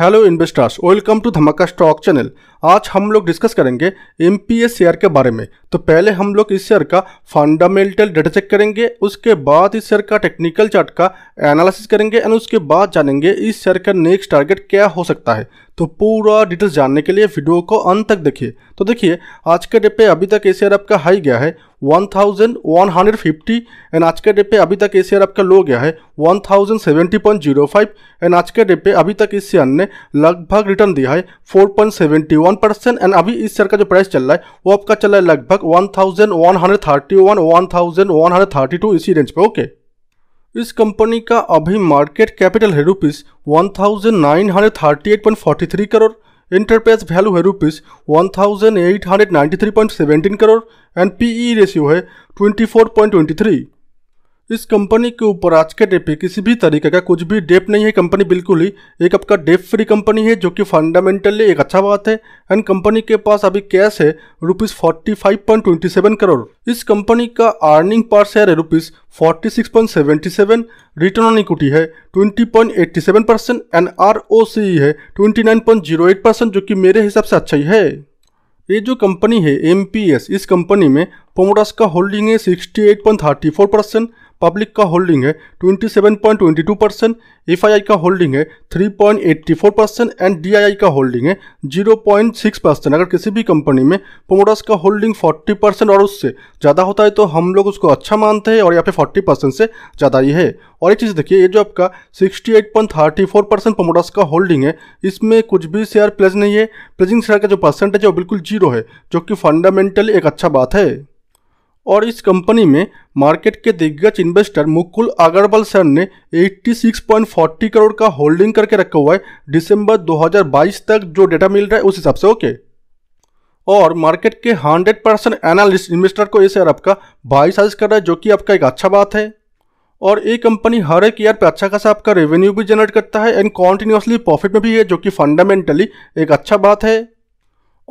Hello investors, welcome to Dhamaka Stock channel. आज हम लोग डिस्कस करेंगे एम पी एस शेयर के बारे में तो पहले हम लोग इस शेयर का फंडामेंटल डेटा चेक करेंगे उसके बाद इस शेयर का टेक्निकल चार्ट का एनालिसिस करेंगे एंड उसके बाद जानेंगे इस शेयर का नेक्स्ट टारगेट क्या हो सकता है तो पूरा डिटेल्स जानने के लिए वीडियो को अंत तक देखिए तो देखिए आज के डेट पे अभी तक ए शेयर आपका हाई गया है 1150 एंड आज के डेट पे अभी तक ए शेयर आपका लो गया है 1070.05 एंड आज के डेट पे अभी तक इस शेयर ने लगभग रिटर्न दिया है 4.71 वन परसेंट एंड अभी इस शेयर का जो प्राइस चल रहा है वो आपका चल रहा है लगभग one thousand one hundred thirty one one thousand one hundred thirty two इसी रेंज पे ओके इस कंपनी का अभी मार्केट कैपिटल है rupees one thousand nine hundred thirty eight point forty three crore enterprise value है rupees one thousand eight hundred ninety three point seventeen crore and P E ratio है twenty four point twenty three इस company के ऊपर आज के date पे किसी भी तरीके का कुछ भी डेप नहीं है कंपनी बिल्कुल ही एक आपका डेप फ्री कंपनी है जो कि फंडामेंटली एक अच्छा बात है एंड कंपनी के पास अभी कैश है rupees forty five point twenty seven crore इस कंपनी का अर्निंग पर शेयर है rupees forty six point seventy seven return on equity है twenty point eighty seven percent and R O C है twenty nine point zero eight percent जो कि मेरे हिसाब से अच्छा ही है ये जो कंपनी है एम पी एस इस कंपनी में पोमोडास का होल्डिंग है sixty eight point thirty four percent public का होल्डिंग है 27.22 परसेंट एफ का होल्डिंग है 3.84 परसेंट एंड डी का होल्डिंग है 0.6 परसेंट अगर किसी भी कंपनी में प्रोमोटर्स का होल्डिंग 40 परसेंट और उससे ज़्यादा होता है तो हम लोग उसको अच्छा मानते हैं और यहाँ पे 40 परसेंट से ज़्यादा ही है और एक चीज़ देखिए ये जो आपका 68.34 परसेंट प्रोमोटर्स का होल्डिंग है इसमें कुछ भी शेयर प्लेज नहीं है प्लेजिंग शेयर का जो परसेंटेज है वो बिल्कुल जीरो है जो कि फंडामेंटली एक अच्छा बात है और इस कंपनी में मार्केट के दिग्गज इन्वेस्टर मुकुल अग्रवाल सर ने 86.40 करोड़ का होल्डिंग करके रखा हुआ है दिसंबर 2022 तक जो डेटा मिल रहा है उस हिसाब से ओके और मार्केट के 100 परसेंट एनालिस्ट इन्वेस्टर को इस शेयर आपका बाई साइज कर रहा है जो कि आपका एक अच्छा बात है और ये कंपनी हर एक ईयर पर अच्छा खासा आपका रेवेन्यू भी जनरेट करता है एंड कॉन्टिन्यूसली प्रॉफिट में भी है जो कि फंडामेंटली एक अच्छा बात है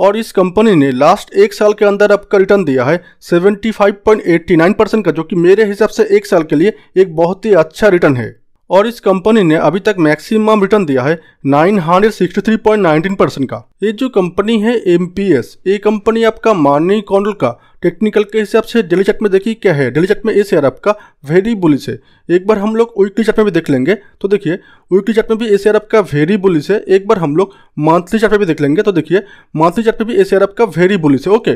और इस कंपनी ने लास्ट एक साल के अंदर आपका रिटर्न दिया है 75.89 परसेंट का जो कि मेरे हिसाब से एक साल के लिए एक बहुत ही अच्छा रिटर्न है और इस कंपनी ने अभी तक मैक्सिमम रिटर्न दिया है 963.19 परसेंट का ये जो कंपनी है एम ये कंपनी आपका मानी कॉन्डल का टेक्निकल के हिसाब से डेली चार्ट में देखिए क्या है डेली चार्ट में ए शेयर आपका वेरी बुलिस है एक बार हम लोग वीकली चार्ट में भी देख लेंगे तो देखिए वीकली चार्ट में भी ये शेयर आपका वेरी बुलिस है एक बार हम लोग मंथली चार्ट में भी देख लेंगे तो देखिए मंथली चार्ट में भी ए शेयर आपका वेरी बुलिस है ओके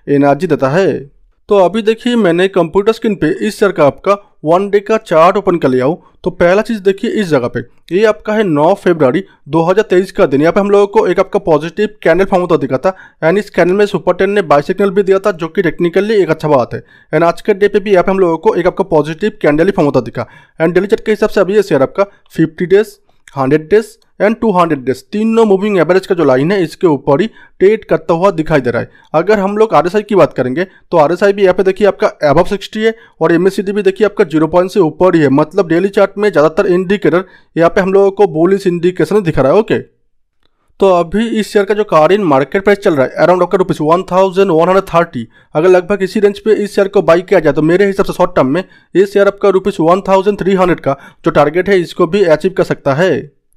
एनर्जी देता है तो अभी देखिए मैंने कंप्यूटर स्क्रीन पे इस तरह का आपका वन डे का चार्ट ओपन कर लिया हूँ तो पहला चीज़ देखिए इस जगह पे ये आपका है 9 फरवरी 2023 का दिन यहाँ पे हम लोगों को एक आपका पॉजिटिव कैंडल फॉर्म होता दिखा था एंड इस कैंडल में सुपर टेन ने बाई सिग्नल भी दिया था जो कि टेक्निकली एक अच्छा बात है एंड आज के डे पे भी यहाँ पे हम लोगों को एक आपका पॉजिटिव कैंडल ही फॉर्म होता दिखा एंड डेली चार्ट के हिसाब से अभी ये शेयर आपका fifty days hundred days and two hundred days तीनों मूविंग एवरेज का जो लाइन है इसके ऊपर ही ट्रेड करता हुआ दिखाई दे रहा है अगर हम लोग आर की बात करेंगे तो आर भी यहाँ पे देखिए आपका एबव सिक्सटी है और एम भी देखिए आपका जीरो पॉइंट से ऊपर ही है मतलब डेली चार्ट में ज़्यादातर इंडिकेटर यहाँ पे हम लोगों को बोलिस इंडिकेशन दिखा रहा है ओके okay? तो अभी इस शेयर का जो इन मार्केट प्राइस चल रहा है अराउंड आपका rupees one thousand one hundred thirty अगर लगभग इसी रेंज पे इस शेयर को बाई किया जाए तो मेरे हिसाब से शॉर्ट टर्म में इस शेयर आपका rupees one thousand three hundred का जो टारगेट है इसको भी अचीव कर सकता है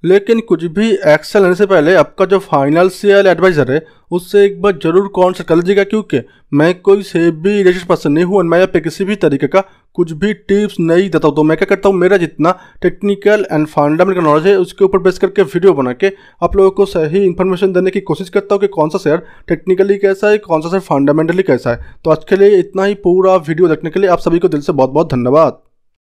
लेकिन कुछ भी एक्शन लेने से पहले आपका जो फाइनेंशियल एडवाइज़र है उससे एक बार जरूर कॉन्सल्ट कर लीजिएगा क्योंकि मैं कोई से भी रिलेटेड पर्सन नहीं हूँ और मैं यहाँ पे किसी भी तरीके का कुछ भी टिप्स नहीं देता हूँ तो मैं क्या करता हूँ मेरा जितना टेक्निकल एंड फंडामेंटल नॉलेज है उसके ऊपर बेस करके वीडियो बना के आप लोगों को सही इन्फॉर्मेशन देने की कोशिश करता हूँ कि कौन सा शेयर टेक्निकली कैसा है कौन सा शेयर फंडामेंटली कैसा है तो आज के लिए इतना ही पूरा वीडियो देखने के लिए आप सभी को दिल से बहुत बहुत धन्यवाद